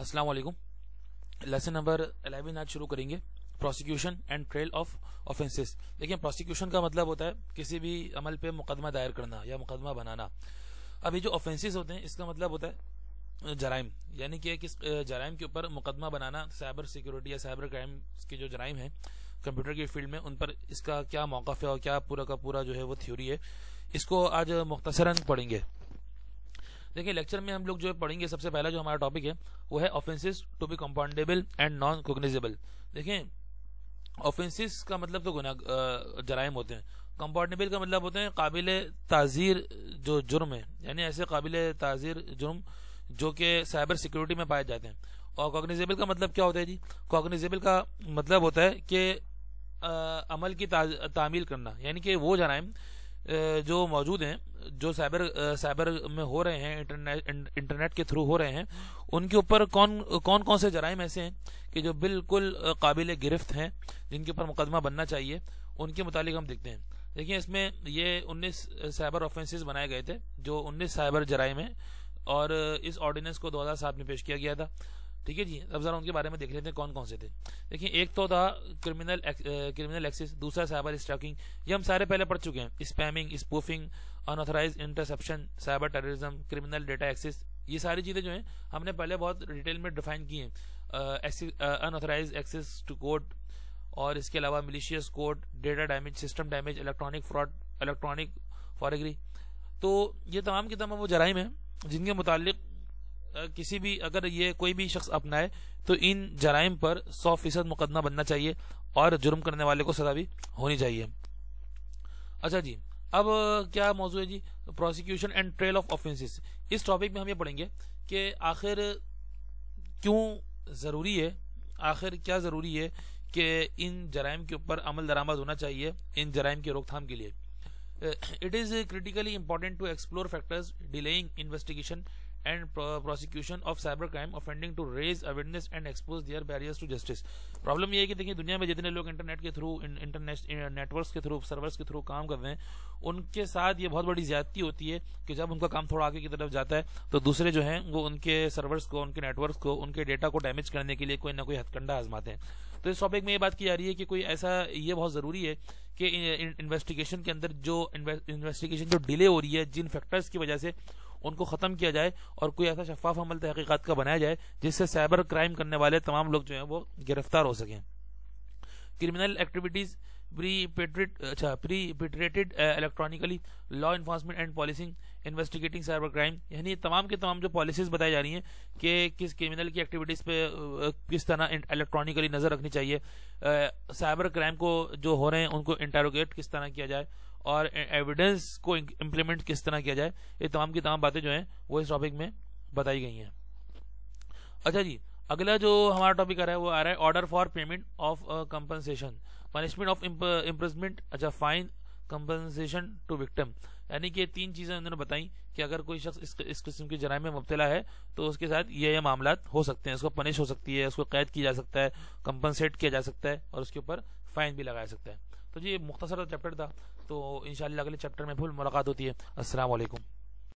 अस्सलाम वालेकुम lesson number 11 आज शुरू करेंगे prosecution and trial of offences देखिए प्रोसिक्यूशन का मतलब होता है किसी भी अमल पे मुकदमा दायर करना या मुकदमा बनाना अब ये जो ऑफेंसेस होते हैं इसका मतलब होता है जराइम यानी कि किस जराइम के ऊपर मुकदमा बनाना साइबर सिक्योरिटी या साइबर क्राइम के जो जराइम है कंप्यूटर की फील्ड में उन पर इसका क्या मौका है और क्या पूरा का पूरा जो है वो थ्योरी है इसको आज मुख्तसरन पढ़ेंगे देखिए लेक्चर में हम लोग जो पढ़ेंगे सबसे पहला जो हमारा टॉपिक है वो है offences to be compoundable and non cognizable देखिए ऑफेंसेस का मतलब तो गुना जराइम होते हैं कंपाउंडेबल का मतलब होते हैं काबिल ताजीर जो जुर्म है यानी ऐसे काबिल ताजीर जुर्म जो कि साइबर सिक्योरिटी में पाए जाते हैं और कॉग्निजेबल का मतलब क्या होता है जी कॉग्निजेबल का मतलब होता है कि अमल की तामील करना यानी कि वो जराइम जो मौजूद हैं जो साइबर साइबर में हो रहे हैं इंटरनेट इंटरनेट के थ्रू हो रहे हैं उनके ऊपर कौन कौन कौन से जराइम ऐसे हैं कि जो बिल्कुल काबिल गिरफ्त हैं जिनके ऊपर मुकदमा बनना चाहिए उनके मुतालिक हम देखते हैं देखिए इसमें ये 19 साइबर ऑफेंसेस बनाए गए थे जो 19 साइबर जराइम हैं और इस ऑर्डिनेंस को दो में पेश किया गया था ठीक है जी अब जरा उनके बारे में देख लेते हैं कौन कौन से थे देखिए एक तो था क्रिमिनल एक, क्रिमिनल एक्सिस दूसरा साइबर स्टॉकिंग ये हम सारे पहले पढ़ चुके हैं spamming spoofing unauthorised interception cyber terrorism criminal data access ये सारी चीज़ें जो हैं हमने पहले बहुत डिटेल में डिफाइन की हैं अनऑथराइज एक्सेस टू कोड और इसके अलावा malicious code data damage system damage electronic fraud electronic forgery तो ये तमाम के तमाम वो जराइम हैं जिनके मुतालिक किसी भी अगर ये कोई भी शख्स अपनाए तो इन जराइम पर सौ फीसद मुकदमा बनना चाहिए और जुर्म करने वाले को सजा भी होनी चाहिए अच्छा जी अब क्या मौजूद है जी prosecution and trial of offences इस टॉपिक में हम ये पढ़ेंगे कि आखिर क्यों ज़रूरी है आखिर क्या ज़रूरी है कि इन जराइम के ऊपर अमल दरामद होना चाहिए इन जराइम की रोकथाम के लिए it is critically important to explore factors delaying investigation and pro prosecution of cyber crime offending to raise awareness and expose their barriers to justice problem ये है कि देखिए दुनिया में जितने लोग इंटरनेट के थ्रू इंटरनेट नेटवर्क्स के थ्रू सर्वर्स के थ्रू काम कर रहे हैं उनके साथ ये बहुत बड़ी ज्यादती होती है कि जब उनका काम थोड़ा आगे की तरफ जाता है तो दूसरे जो हैं वो उनके सर्वर्स को उनके नेटवर्क को उनके डेटा को डैमेज करने के लिए कोई ना कोई हथकंडा आजमाते हैं तो इस टॉपिक में ये बात की जा रही है कि कोई ऐसा ये बहुत ज़रूरी है कि इन्वेस्टिगेशन के अंदर जो इन्वेस्टिगेशन जो डिले हो रही है जिन फैक्टर्स की वजह से उनको ख़त्म किया जाए और कोई ऐसा शफाफ अमल तहकीकत का बनाया जाए जिससे साइबर क्राइम करने वाले तमाम लोग जो हैं वो गिरफ्तार हो सकें criminal activities perpetrated uh, अच्छा perpetrated electronically law enforcement and policing investigating cyber crime यानी तमाम के तमाम जो पॉलिसीज बताई जा रही हैं कि किस क्रिमिनल की एक्टिविटीज पे uh, uh, किस तरह इलेक्ट्रॉनिकली नजर रखनी चाहिए साइबर क्राइम को जो हो रहे हैं उनको इंटेरोगेट किस तरह किया जाए और एविडेंस को इम्प्लीमेंट किस तरह किया जाए ये तमाम की तमाम बातें जो हैं वो इस टॉपिक में बताई गई हैं अच्छा जी अगला जो हमारा टॉपिक आ रहा है वो आ रहा है order for payment of compensation punishment of imprisonment अच्छा फाइन कंपनसेशन टू विक्टिम यानी कि तीन चीज़ें उन्होंने बताई कि अगर कोई शख्स इस, इस किस्म के जराय में मुबतला है तो उसके साथ ये ये मामला हो सकते हैं उसको पनिश हो सकती है उसको कैद किया जा सकता है कंपनसेट किया जा सकता है और उसके ऊपर फाइन भी लगाया सकता है तो जी मुख्तसर चैप्टर था तो इन अगले चैप्टर में फुल मुलाकात होती है असलकम